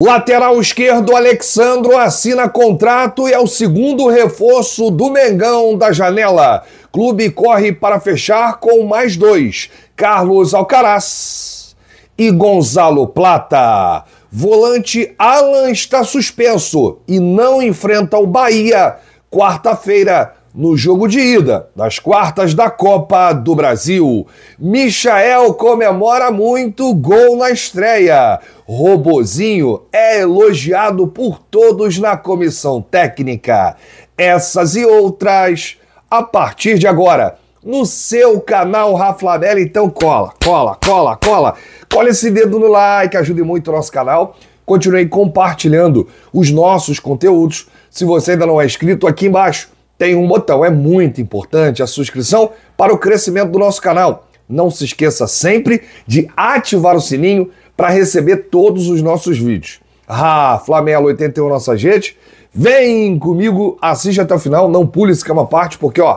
Lateral esquerdo Alexandro assina contrato e é o segundo reforço do Mengão da janela. Clube corre para fechar com mais dois: Carlos Alcaraz e Gonzalo Plata. Volante Alan está suspenso e não enfrenta o Bahia quarta-feira no jogo de ida das quartas da Copa do Brasil. Michael comemora muito gol na estreia. Robozinho é elogiado por todos na comissão técnica. Essas e outras a partir de agora no seu canal Raflavelli. Então cola, cola, cola, cola. Cola esse dedo no like, ajude muito o nosso canal. Continue compartilhando os nossos conteúdos. Se você ainda não é inscrito, aqui embaixo tem um botão. É muito importante a subscrição para o crescimento do nosso canal. Não se esqueça sempre de ativar o sininho para receber todos os nossos vídeos. Ah, Flamengo 81 nossa gente, vem comigo, assiste até o final, não pule esse cama é parte porque ó,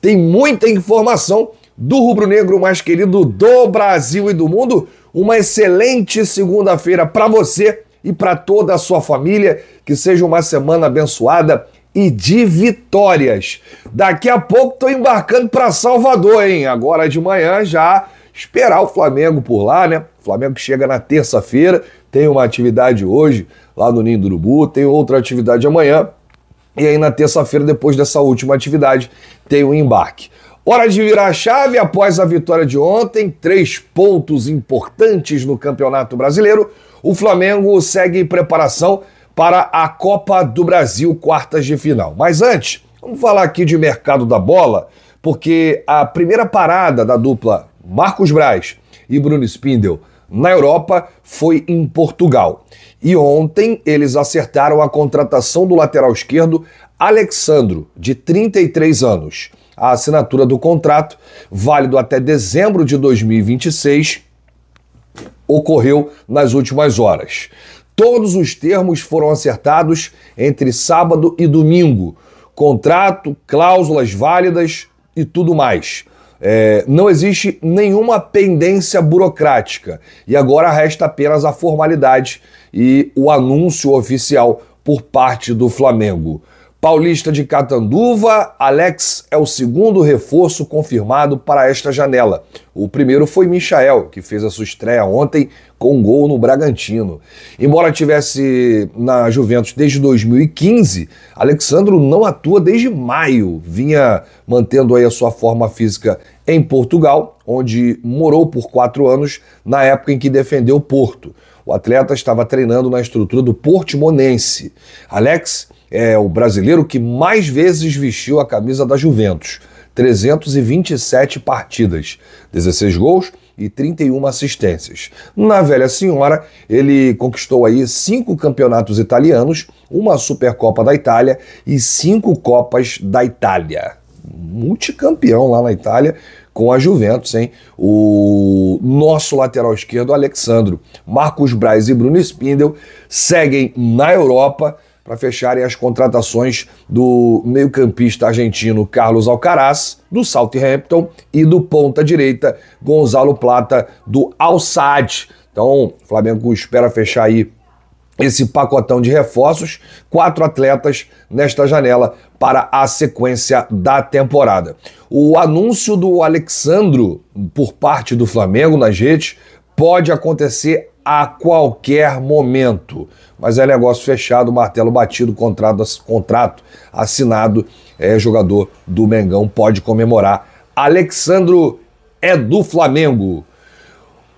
tem muita informação do rubro-negro mais querido do Brasil e do mundo. Uma excelente segunda-feira para você e para toda a sua família. Que seja uma semana abençoada, e de vitórias. Daqui a pouco estou embarcando para Salvador, hein? Agora de manhã já esperar o Flamengo por lá, né? O Flamengo chega na terça-feira, tem uma atividade hoje lá no Ninho do Urubu, tem outra atividade amanhã. E aí na terça-feira, depois dessa última atividade, tem o um embarque. Hora de virar a chave após a vitória de ontem, três pontos importantes no Campeonato Brasileiro. O Flamengo segue em preparação para a Copa do Brasil, quartas de final. Mas antes, vamos falar aqui de mercado da bola, porque a primeira parada da dupla Marcos Braz e Bruno Spindel na Europa foi em Portugal. E ontem eles acertaram a contratação do lateral esquerdo Alexandro, de 33 anos. A assinatura do contrato, válido até dezembro de 2026, ocorreu nas últimas horas. Todos os termos foram acertados entre sábado e domingo. Contrato, cláusulas válidas e tudo mais. É, não existe nenhuma pendência burocrática. E agora resta apenas a formalidade e o anúncio oficial por parte do Flamengo. Paulista de Catanduva, Alex é o segundo reforço confirmado para esta janela. O primeiro foi Michael, que fez a sua estreia ontem com um gol no Bragantino. Embora tivesse na Juventus desde 2015, Alexandro não atua desde maio. Vinha mantendo aí a sua forma física em Portugal, onde morou por quatro anos na época em que defendeu o Porto. O atleta estava treinando na estrutura do Portimonense. Alex é o brasileiro que mais vezes vestiu a camisa da Juventus, 327 partidas, 16 gols e 31 assistências. Na velha senhora, ele conquistou aí cinco campeonatos italianos, uma Supercopa da Itália e cinco Copas da Itália. Multicampeão lá na Itália, com a Juventus, hein? O nosso lateral esquerdo, Alexandro, Marcos Braz e Bruno Spindel seguem na Europa para fecharem as contratações do meio-campista argentino Carlos Alcaraz, do Southampton, e do ponta-direita Gonzalo Plata, do Al Sadd. Então, o Flamengo espera fechar aí esse pacotão de reforços, quatro atletas nesta janela para a sequência da temporada. O anúncio do Alexandro por parte do Flamengo nas redes pode acontecer a qualquer momento. Mas é negócio fechado, martelo batido, contrato, contrato assinado, é, jogador do Mengão pode comemorar. Alexandro é do Flamengo.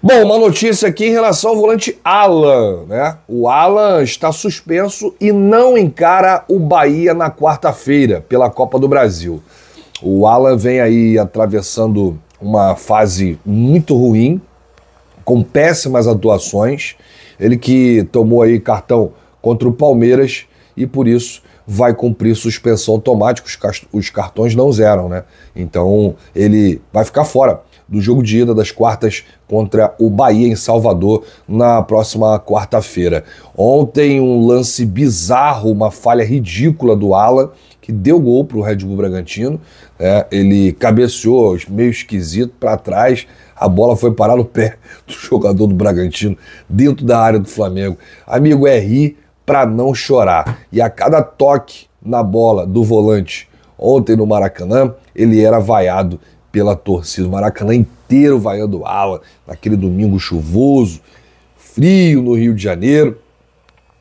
Bom, uma notícia aqui em relação ao volante Alan, né? O Alan está suspenso e não encara o Bahia na quarta-feira pela Copa do Brasil. O Alan vem aí atravessando uma fase muito ruim, com péssimas atuações. Ele que tomou aí cartão contra o Palmeiras e por isso vai cumprir suspensão automática. Os, cartões não zeram, né? Então ele vai ficar fora do jogo de ida das quartas contra o Bahia em Salvador na próxima quarta-feira. Ontem um lance bizarro, uma falha ridícula do Alan, que deu gol para o Red Bull Bragantino. É, ele cabeceou meio esquisito para trás, a bola foi parar no pé do jogador do Bragantino, dentro da área do Flamengo. Amigo, é rir para não chorar. E a cada toque na bola do volante ontem no Maracanã, ele era vaiado pela torcida. O Maracanã inteiro vaiando ala naquele domingo chuvoso, frio no Rio de Janeiro.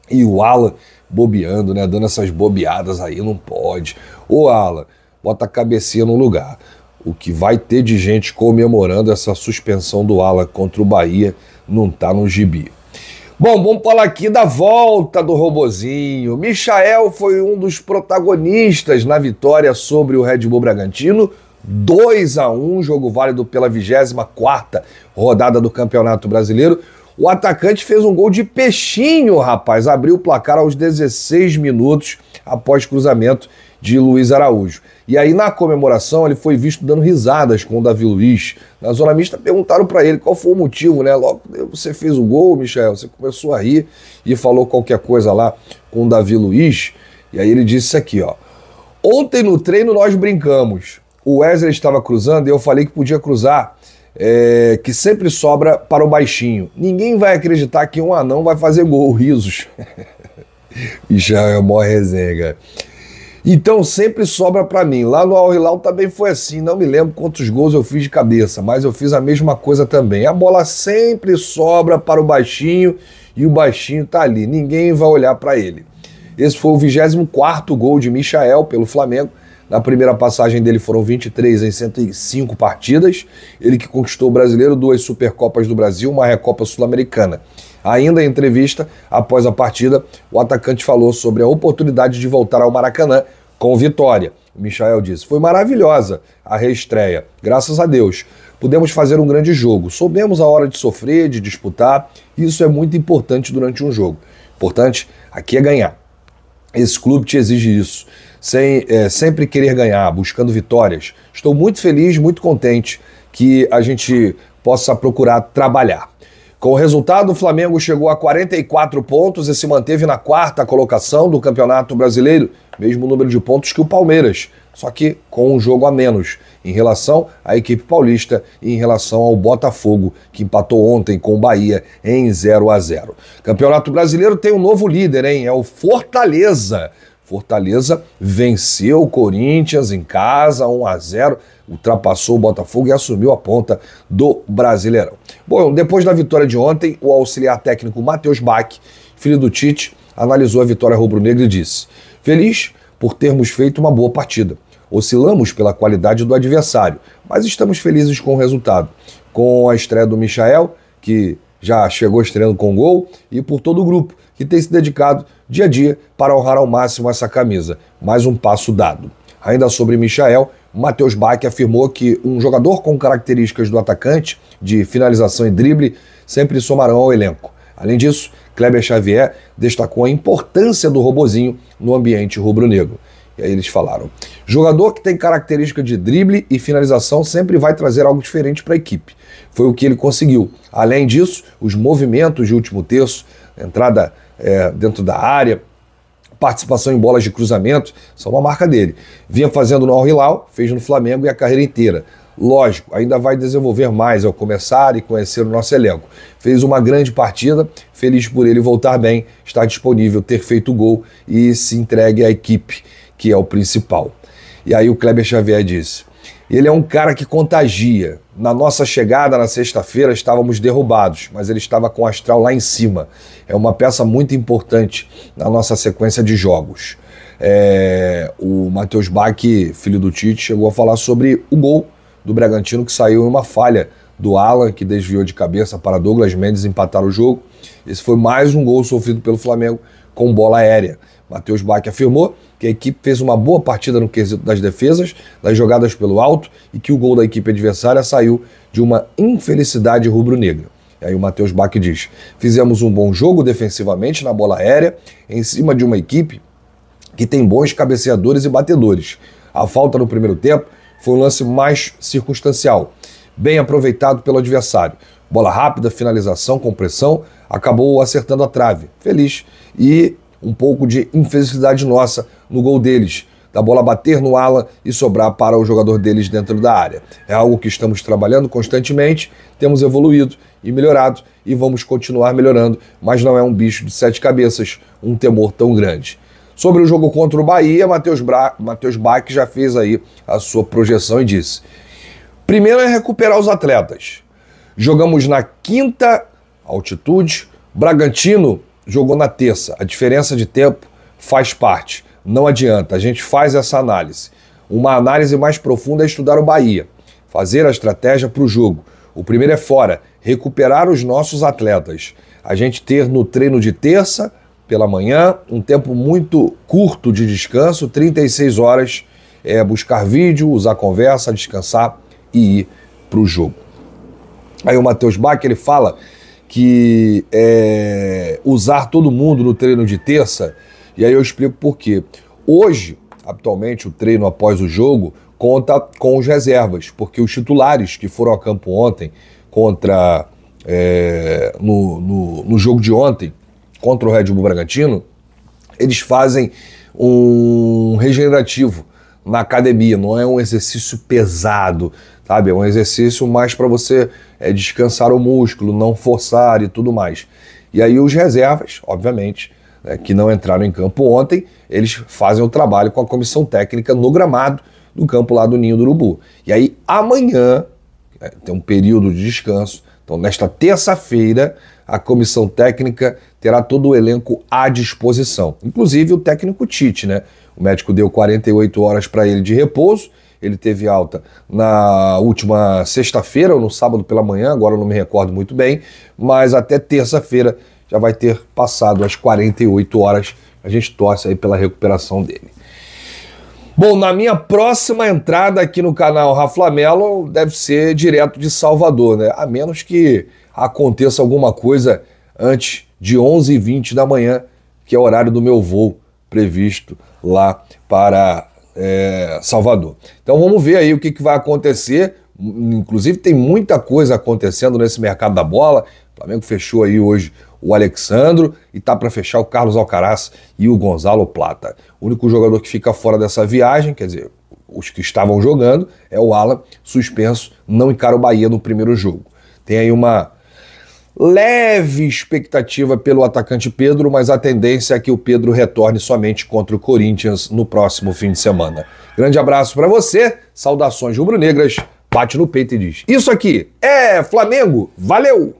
E o Ala bobeando, né? Dando essas bobeadas aí, não pode. Ô Ala, bota a cabecinha no lugar. O que vai ter de gente comemorando essa suspensão do Ala contra o Bahia não tá no gibi. Bom, vamos falar aqui da volta do Robozinho. Michael foi um dos protagonistas na vitória sobre o Red Bull Bragantino 2 a 1 jogo válido pela 24 rodada do Campeonato Brasileiro. O atacante fez um gol de peixinho, rapaz. Abriu o placar aos 16 minutos após cruzamento de Luiz Araújo. E aí, na comemoração, ele foi visto dando risadas com o Davi Luiz. Na zona mista, perguntaram para ele qual foi o motivo, né? Logo, você fez o gol, Michel, você começou a rir e falou qualquer coisa lá com o Davi Luiz. E aí ele disse aqui, ó. Ontem no treino nós brincamos o Wesley estava cruzando e eu falei que podia cruzar, é, que sempre sobra para o baixinho. Ninguém vai acreditar que um anão vai fazer gol, risos. e já é uma resenha, Então sempre sobra para mim. Lá no Al Hilal também foi assim, não me lembro quantos gols eu fiz de cabeça, mas eu fiz a mesma coisa também. A bola sempre sobra para o baixinho e o baixinho tá ali, ninguém vai olhar para ele. Esse foi o 24 gol de Michael pelo Flamengo na primeira passagem dele foram 23 em 105 partidas. Ele que conquistou o brasileiro, duas Supercopas do Brasil, uma Recopa Sul-Americana. Ainda em entrevista, após a partida, o atacante falou sobre a oportunidade de voltar ao Maracanã com vitória. O Michael disse: Foi maravilhosa a reestreia, graças a Deus. Pudemos fazer um grande jogo. Soubemos a hora de sofrer, de disputar. Isso é muito importante durante um jogo. Importante aqui é ganhar. Esse clube te exige isso sem é, sempre querer ganhar, buscando vitórias. Estou muito feliz, muito contente que a gente possa procurar trabalhar. Com o resultado, o Flamengo chegou a 44 pontos e se manteve na quarta colocação do Campeonato Brasileiro, mesmo número de pontos que o Palmeiras, só que com um jogo a menos em relação à equipe paulista e em relação ao Botafogo, que empatou ontem com o Bahia em 0 a 0. Campeonato Brasileiro tem um novo líder, hein? É o Fortaleza. Fortaleza venceu o Corinthians em casa, 1 a 0 ultrapassou o Botafogo e assumiu a ponta do Brasileirão. Bom, depois da vitória de ontem, o auxiliar técnico Matheus Bach, filho do Tite, analisou a vitória rubro-negra e disse: Feliz por termos feito uma boa partida. Oscilamos pela qualidade do adversário, mas estamos felizes com o resultado. Com a estreia do Michael, que já chegou estreando com gol, e por todo o grupo que tem se dedicado dia a dia para honrar ao máximo essa camisa. Mais um passo dado. Ainda sobre Michael, Matheus Bach afirmou que um jogador com características do atacante, de finalização e drible, sempre somarão ao elenco. Além disso, Kleber Xavier destacou a importância do robozinho no ambiente rubro-negro eles falaram. Jogador que tem característica de drible e finalização sempre vai trazer algo diferente para a equipe. Foi o que ele conseguiu. Além disso, os movimentos de último terço, entrada é, dentro da área, participação em bolas de cruzamento, são uma marca dele. Vinha fazendo no Al-Hilal, fez no Flamengo e a carreira inteira. Lógico, ainda vai desenvolver mais ao começar e conhecer o nosso elenco. Fez uma grande partida, feliz por ele voltar bem, estar disponível, ter feito gol e se entregue à equipe que é o principal. E aí o Kleber Xavier disse: ele é um cara que contagia. Na nossa chegada na sexta-feira estávamos derrubados, mas ele estava com o astral lá em cima. É uma peça muito importante na nossa sequência de jogos. É, o Matheus Bach, filho do Tite, chegou a falar sobre o gol do Bragantino que saiu em uma falha do Alan, que desviou de cabeça para Douglas Mendes empatar o jogo. Esse foi mais um gol sofrido pelo Flamengo com bola aérea. Matheus Bach afirmou que a equipe fez uma boa partida no quesito das defesas, das jogadas pelo alto e que o gol da equipe adversária saiu de uma infelicidade rubro-negra. E aí o Matheus Bach diz: fizemos um bom jogo defensivamente na bola aérea, em cima de uma equipe que tem bons cabeceadores e batedores. A falta no primeiro tempo foi um lance mais circunstancial, bem aproveitado pelo adversário. Bola rápida, finalização, compressão, acabou acertando a trave. Feliz. E um pouco de infelicidade nossa no gol deles, da bola bater no ala e sobrar para o jogador deles dentro da área. É algo que estamos trabalhando constantemente, temos evoluído e melhorado e vamos continuar melhorando, mas não é um bicho de sete cabeças, um temor tão grande. Sobre o jogo contra o Bahia, Matheus, Bra... Matheus Bach já fez aí a sua projeção e disse: primeiro é recuperar os atletas. Jogamos na quinta altitude, Bragantino jogou na terça. A diferença de tempo faz parte. Não adianta, a gente faz essa análise. Uma análise mais profunda é estudar o Bahia, fazer a estratégia para o jogo. O primeiro é fora, recuperar os nossos atletas. A gente ter no treino de terça, pela manhã, um tempo muito curto de descanso, 36 horas, é, buscar vídeo, usar conversa, descansar e ir para o jogo. Aí o Matheus Bach ele fala que é, usar todo mundo no treino de terça? E aí eu explico por quê. Hoje, atualmente o treino após o jogo conta com os reservas, porque os titulares que foram ao campo ontem contra é, no, no, no, jogo de ontem contra o Red Bull Bragantino, eles fazem um regenerativo na academia, não é um exercício pesado, sabe? É um exercício mais para você é, descansar o músculo, não forçar e tudo mais. E aí os reservas, obviamente, né, que não entraram em campo ontem, eles fazem o trabalho com a comissão técnica no gramado do campo lá do Ninho do Urubu. E aí amanhã, né, tem um período de descanso, então nesta terça-feira, a comissão técnica terá todo o elenco à disposição, inclusive o técnico Tite, né? O médico deu 48 horas para ele de repouso ele teve alta na última sexta-feira ou no sábado pela manhã, agora eu não me recordo muito bem, mas até terça-feira já vai ter passado as 48 horas. A gente torce aí pela recuperação dele. Bom, na minha próxima entrada aqui no canal Rafa Mello deve ser direto de Salvador, né? A menos que aconteça alguma coisa antes de 11h20 da manhã, que é o horário do meu voo previsto lá para é, Salvador. Então vamos ver aí o que, que vai acontecer. Inclusive tem muita coisa acontecendo nesse mercado da bola. O Flamengo fechou aí hoje o Alexandro e tá para fechar o Carlos Alcaraz e o Gonzalo Plata. O único jogador que fica fora dessa viagem, quer dizer, os que estavam jogando, é o Alan, suspenso, não encara o Bahia no primeiro jogo. Tem aí uma leve expectativa pelo atacante Pedro, mas a tendência é que o Pedro retorne somente contra o Corinthians no próximo fim de semana. Grande abraço para você, saudações rubro-negras, bate no peito e diz: Isso aqui é Flamengo, valeu!